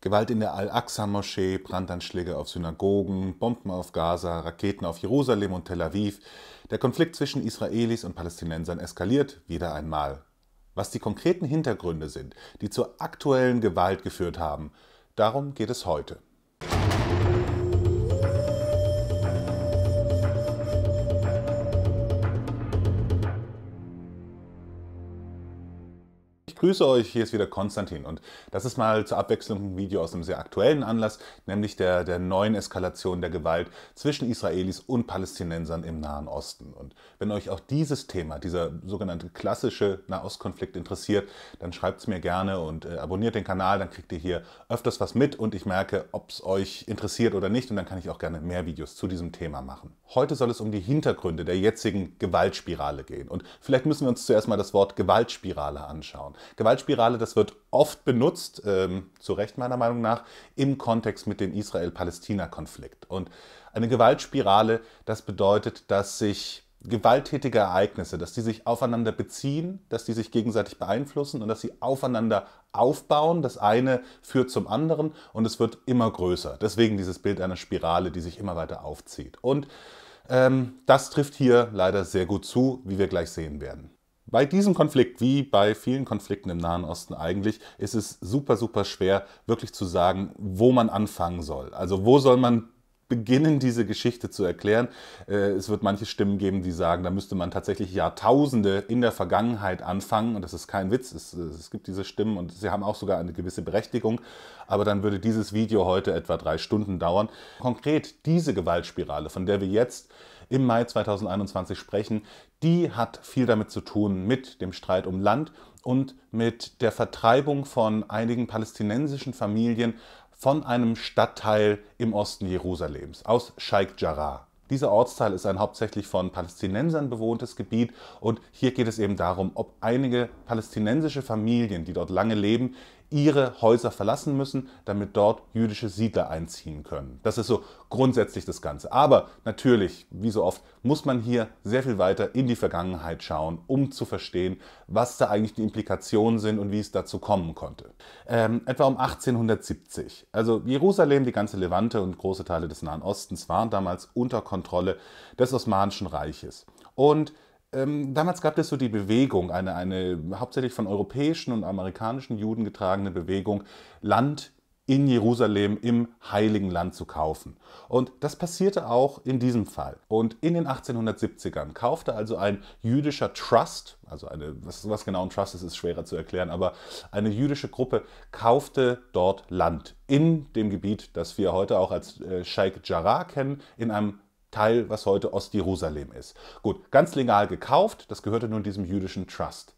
Gewalt in der Al-Aqsa-Moschee, Brandanschläge auf Synagogen, Bomben auf Gaza, Raketen auf Jerusalem und Tel Aviv. Der Konflikt zwischen Israelis und Palästinensern eskaliert wieder einmal. Was die konkreten Hintergründe sind, die zur aktuellen Gewalt geführt haben, darum geht es heute. grüße euch, hier ist wieder Konstantin und das ist mal zur Abwechslung ein Video aus einem sehr aktuellen Anlass, nämlich der, der neuen Eskalation der Gewalt zwischen Israelis und Palästinensern im Nahen Osten. Und wenn euch auch dieses Thema, dieser sogenannte klassische Nahostkonflikt interessiert, dann schreibt es mir gerne und äh, abonniert den Kanal, dann kriegt ihr hier öfters was mit und ich merke, ob es euch interessiert oder nicht und dann kann ich auch gerne mehr Videos zu diesem Thema machen. Heute soll es um die Hintergründe der jetzigen Gewaltspirale gehen und vielleicht müssen wir uns zuerst mal das Wort Gewaltspirale anschauen. Gewaltspirale, das wird oft benutzt, ähm, zu Recht meiner Meinung nach, im Kontext mit dem Israel-Palästina-Konflikt. Und eine Gewaltspirale, das bedeutet, dass sich gewalttätige Ereignisse, dass die sich aufeinander beziehen, dass die sich gegenseitig beeinflussen und dass sie aufeinander aufbauen. Das eine führt zum anderen und es wird immer größer. Deswegen dieses Bild einer Spirale, die sich immer weiter aufzieht. Und ähm, das trifft hier leider sehr gut zu, wie wir gleich sehen werden. Bei diesem Konflikt, wie bei vielen Konflikten im Nahen Osten eigentlich, ist es super, super schwer, wirklich zu sagen, wo man anfangen soll. Also wo soll man beginnen, diese Geschichte zu erklären. Äh, es wird manche Stimmen geben, die sagen, da müsste man tatsächlich Jahrtausende in der Vergangenheit anfangen. Und das ist kein Witz, es, äh, es, gibt diese Stimmen und sie haben auch sogar eine gewisse Berechtigung. Aber dann würde dieses Video heute etwa drei Stunden dauern. Konkret diese Gewaltspirale, von der wir jetzt im Mai 2021 sprechen, die hat viel damit zu tun mit dem Streit um Land und mit der Vertreibung von einigen palästinensischen Familien von einem Stadtteil im Osten Jerusalems, aus Sheikh Jarrah. Dieser Ortsteil ist ein hauptsächlich von Palästinensern bewohntes Gebiet und hier geht es eben darum, ob einige palästinensische Familien, die dort lange leben, ihre Häuser verlassen müssen, damit dort jüdische Siedler einziehen können. Das ist so grundsätzlich das Ganze. Aber natürlich, wie so oft, muss man hier sehr viel weiter in die Vergangenheit schauen, um zu verstehen, was da eigentlich die Implikationen sind und wie es dazu kommen konnte. Ähm, etwa um 1870. Also Jerusalem, die ganze Levante und große Teile des Nahen Ostens waren damals unter Kontrolle des Osmanischen Reiches. Und ähm, damals gab es so die Bewegung, eine, eine hauptsächlich von europäischen und amerikanischen Juden getragene Bewegung, Land in Jerusalem im heiligen Land zu kaufen. Und das passierte auch in diesem Fall. Und in den 1870ern kaufte also ein jüdischer Trust, also eine, was, was genau ein Trust ist, ist schwerer zu erklären, aber eine jüdische Gruppe kaufte dort Land in dem Gebiet, das wir heute auch als äh, Sheikh Jarrah kennen, in einem Teil, was heute Ost-Jerusalem ist. Gut, ganz legal gekauft, das gehörte nun diesem jüdischen Trust.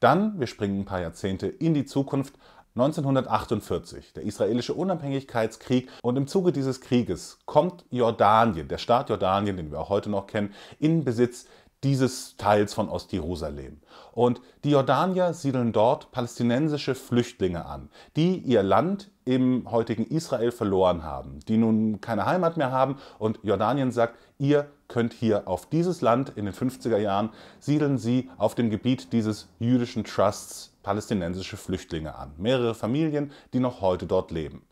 Dann, wir springen ein paar Jahrzehnte in die Zukunft, 1948, der israelische Unabhängigkeitskrieg. Und im Zuge dieses Krieges kommt Jordanien, der Staat Jordanien, den wir auch heute noch kennen, in Besitz dieses Teils von Ost-Jerusalem. Und die Jordanier siedeln dort palästinensische Flüchtlinge an, die ihr Land im heutigen Israel verloren haben, die nun keine Heimat mehr haben und Jordanien sagt, ihr könnt hier auf dieses Land in den 50er Jahren siedeln sie auf dem Gebiet dieses jüdischen Trusts palästinensische Flüchtlinge an, mehrere Familien, die noch heute dort leben.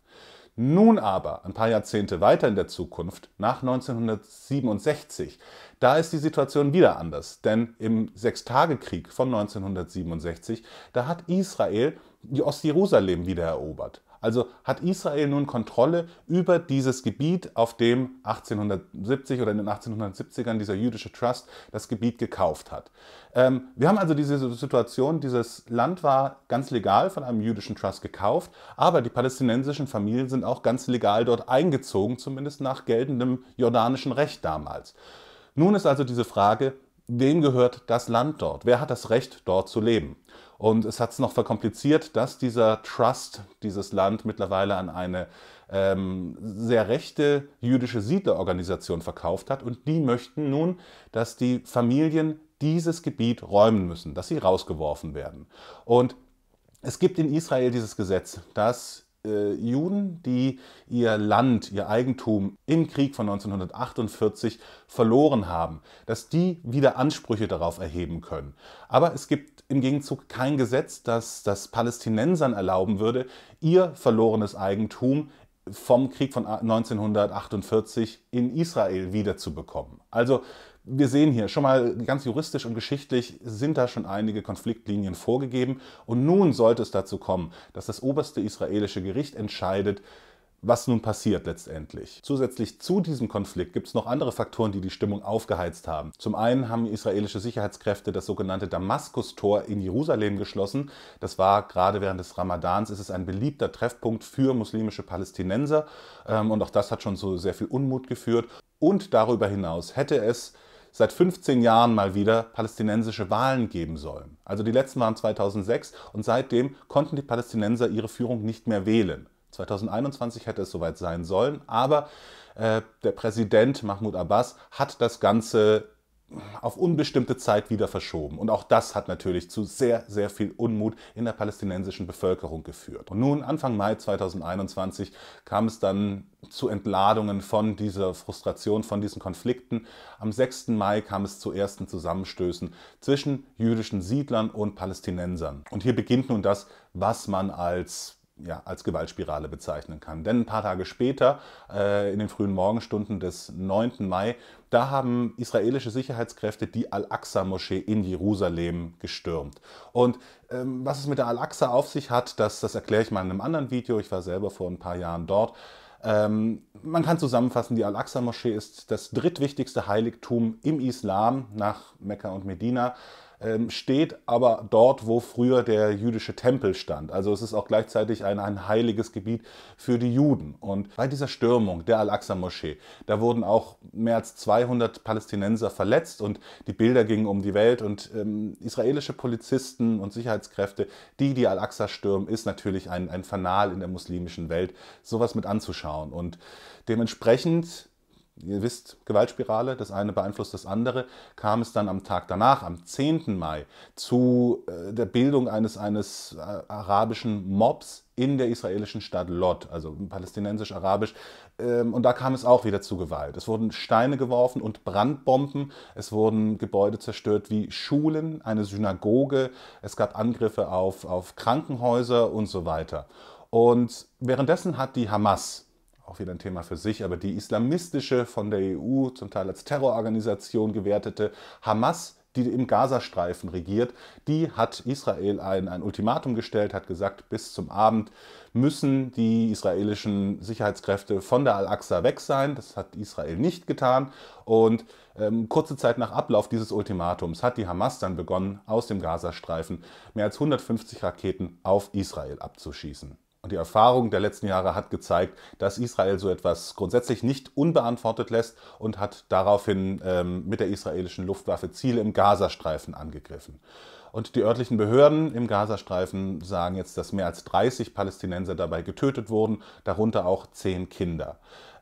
Nun aber, ein paar Jahrzehnte weiter in der Zukunft, nach 1967, da ist die Situation wieder anders. Denn im Sechstagekrieg von 1967, da hat Israel Ostjerusalem erobert. Also hat Israel nun Kontrolle über dieses Gebiet, auf dem 1870 oder in den 1870ern dieser jüdische Trust das Gebiet gekauft hat. Ähm, wir haben also diese Situation, dieses Land war ganz legal von einem jüdischen Trust gekauft, aber die palästinensischen Familien sind auch ganz legal dort eingezogen, zumindest nach geltendem jordanischen Recht damals. Nun ist also diese Frage, wem gehört das Land dort? Wer hat das Recht, dort zu leben? Und es hat es noch verkompliziert, dass dieser Trust, dieses Land mittlerweile an eine ähm, sehr rechte jüdische Siedlerorganisation verkauft hat. Und die möchten nun, dass die Familien dieses Gebiet räumen müssen, dass sie rausgeworfen werden. Und es gibt in Israel dieses Gesetz, dass äh, Juden, die ihr Land, ihr Eigentum im Krieg von 1948 verloren haben, dass die wieder Ansprüche darauf erheben können. Aber es gibt im Gegenzug kein Gesetz, das das Palästinensern erlauben würde, ihr verlorenes Eigentum vom Krieg von 1948 in Israel wiederzubekommen. Also wir sehen hier schon mal ganz juristisch und geschichtlich sind da schon einige Konfliktlinien vorgegeben. Und nun sollte es dazu kommen, dass das oberste israelische Gericht entscheidet, was nun passiert letztendlich. Zusätzlich zu diesem Konflikt gibt es noch andere Faktoren, die die Stimmung aufgeheizt haben. Zum einen haben israelische Sicherheitskräfte das sogenannte Damaskustor in Jerusalem geschlossen. Das war gerade während des Ramadans, ist es ein beliebter Treffpunkt für muslimische Palästinenser. Ähm, und auch das hat schon zu sehr viel Unmut geführt. Und darüber hinaus hätte es seit 15 Jahren mal wieder palästinensische Wahlen geben sollen. Also die letzten waren 2006 und seitdem konnten die Palästinenser ihre Führung nicht mehr wählen. 2021 hätte es soweit sein sollen, aber äh, der Präsident Mahmoud Abbas hat das Ganze auf unbestimmte Zeit wieder verschoben. Und auch das hat natürlich zu sehr, sehr viel Unmut in der palästinensischen Bevölkerung geführt. Und nun, Anfang Mai 2021, kam es dann zu Entladungen von dieser Frustration, von diesen Konflikten. Am 6. Mai kam es zu ersten Zusammenstößen zwischen jüdischen Siedlern und Palästinensern. Und hier beginnt nun das, was man als ja, als Gewaltspirale bezeichnen kann. Denn ein paar Tage später, äh, in den frühen Morgenstunden des 9. Mai, da haben israelische Sicherheitskräfte die Al-Aqsa-Moschee in Jerusalem gestürmt. Und ähm, was es mit der Al-Aqsa auf sich hat, das, das erkläre ich mal in einem anderen Video. Ich war selber vor ein paar Jahren dort. Ähm, man kann zusammenfassen, die Al-Aqsa-Moschee ist das drittwichtigste Heiligtum im Islam nach Mekka und Medina. Ähm, steht aber dort, wo früher der jüdische Tempel stand. Also es ist auch gleichzeitig ein, ein heiliges Gebiet für die Juden. Und bei dieser Stürmung der Al-Aqsa-Moschee, da wurden auch mehr als 200 Palästinenser verletzt und die Bilder gingen um die Welt. Und ähm, israelische Polizisten und Sicherheitskräfte, die die Al-Aqsa stürmen, ist natürlich ein, ein Fanal in der muslimischen Welt, sowas mit anzuschauen. Und dementsprechend ihr wisst, Gewaltspirale, das eine beeinflusst das andere, kam es dann am Tag danach, am 10. Mai, zu äh, der Bildung eines, eines äh, arabischen Mobs in der israelischen Stadt Lot, also palästinensisch-arabisch. Ähm, und da kam es auch wieder zu Gewalt. Es wurden Steine geworfen und Brandbomben. Es wurden Gebäude zerstört wie Schulen, eine Synagoge. Es gab Angriffe auf, auf Krankenhäuser und so weiter. Und währenddessen hat die Hamas, auch wieder ein Thema für sich, aber die islamistische, von der EU zum Teil als Terrororganisation gewertete Hamas, die im Gazastreifen regiert, die hat Israel ein, ein Ultimatum gestellt, hat gesagt, bis zum Abend müssen die israelischen Sicherheitskräfte von der Al-Aqsa weg sein. Das hat Israel nicht getan. Und ähm, kurze Zeit nach Ablauf dieses Ultimatums hat die Hamas dann begonnen, aus dem Gazastreifen mehr als 150 Raketen auf Israel abzuschießen. Und die Erfahrung der letzten Jahre hat gezeigt, dass Israel so etwas grundsätzlich nicht unbeantwortet lässt und hat daraufhin ähm, mit der israelischen Luftwaffe Ziele im Gazastreifen angegriffen. Und die örtlichen Behörden im Gazastreifen sagen jetzt, dass mehr als 30 Palästinenser dabei getötet wurden, darunter auch zehn Kinder.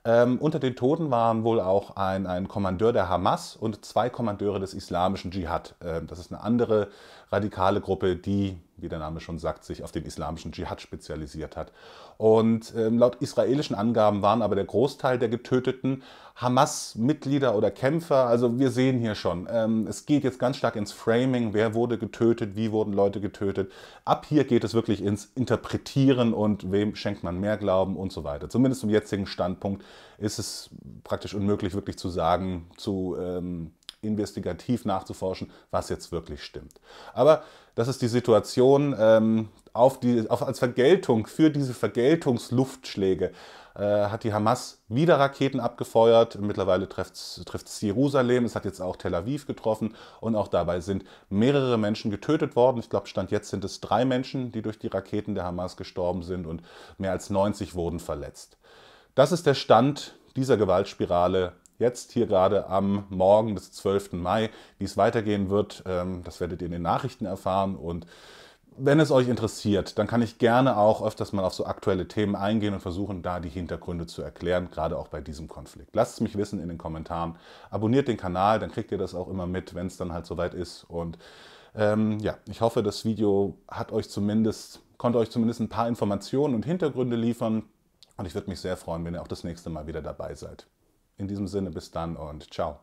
Ähm, unter den Toten waren wohl auch ein, ein, Kommandeur der Hamas und zwei Kommandeure des islamischen Dschihad. Ähm, das ist eine andere radikale Gruppe, die wie der Name schon sagt, sich auf den islamischen Dschihad spezialisiert hat. Und ähm, laut israelischen Angaben waren aber der Großteil der getöteten Hamas-Mitglieder oder Kämpfer. Also wir sehen hier schon, ähm, es geht jetzt ganz stark ins Framing, wer wurde getötet, wie wurden Leute getötet. Ab hier geht es wirklich ins Interpretieren und wem schenkt man mehr Glauben und so weiter. Zumindest zum jetzigen Standpunkt ist es praktisch unmöglich, wirklich zu sagen, zu... Ähm, investigativ nachzuforschen, was jetzt wirklich stimmt. Aber das ist die Situation ähm, auf die, auf, als Vergeltung für diese Vergeltungsluftschläge äh, hat die Hamas wieder Raketen abgefeuert. Mittlerweile trifft es Jerusalem, es hat jetzt auch Tel Aviv getroffen und auch dabei sind mehrere Menschen getötet worden. Ich glaube, Stand jetzt sind es drei Menschen, die durch die Raketen der Hamas gestorben sind und mehr als 90 wurden verletzt. Das ist der Stand dieser Gewaltspirale jetzt hier gerade am Morgen des 12. Mai. Wie es weitergehen wird, ähm, das werdet ihr in den Nachrichten erfahren und wenn es euch interessiert, dann kann ich gerne auch öfters mal auf so aktuelle Themen eingehen und versuchen, da die Hintergründe zu erklären, gerade auch bei diesem Konflikt. Lasst es mich wissen in den Kommentaren. Abonniert den Kanal, dann kriegt ihr das auch immer mit, wenn es dann halt soweit ist. Und ähm, ja, ich hoffe, das Video hat euch zumindest, konnte euch zumindest ein paar Informationen und Hintergründe liefern. Und ich würde mich sehr freuen, wenn ihr auch das nächste Mal wieder dabei seid. In diesem Sinne, bis dann und ciao.